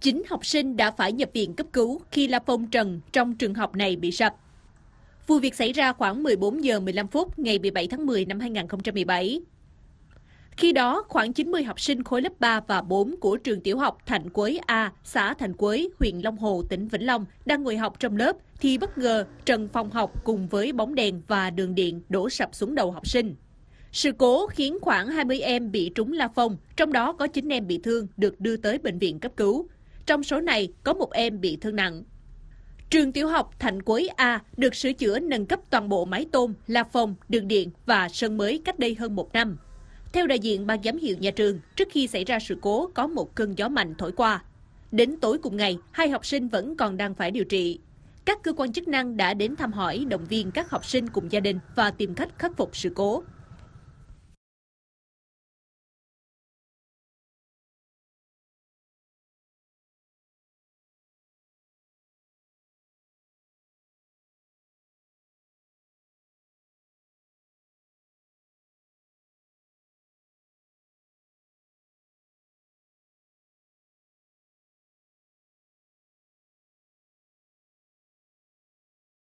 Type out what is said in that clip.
Chính học sinh đã phải nhập viện cấp cứu khi la phong trần trong trường học này bị sập. Vụ việc xảy ra khoảng 14 giờ 15 phút ngày 17 tháng 10 năm 2017. Khi đó, khoảng 90 học sinh khối lớp 3 và 4 của trường tiểu học Thạnh Quới A, xã Thạnh Quới, huyện Long Hồ, tỉnh Vĩnh Long đang ngồi học trong lớp thì bất ngờ trần phòng học cùng với bóng đèn và đường điện đổ sập xuống đầu học sinh. Sự cố khiến khoảng 20 em bị trúng la phong, trong đó có 9 em bị thương được đưa tới bệnh viện cấp cứu. Trong số này có một em bị thương nặng. Trường tiểu học Thạnh Quế A được sửa chữa nâng cấp toàn bộ mái tôn, la phòng, đường điện và sân mới cách đây hơn một năm. Theo đại diện ban giám hiệu nhà trường, trước khi xảy ra sự cố có một cơn gió mạnh thổi qua. Đến tối cùng ngày, hai học sinh vẫn còn đang phải điều trị. Các cơ quan chức năng đã đến thăm hỏi, động viên các học sinh cùng gia đình và tìm cách khắc phục sự cố.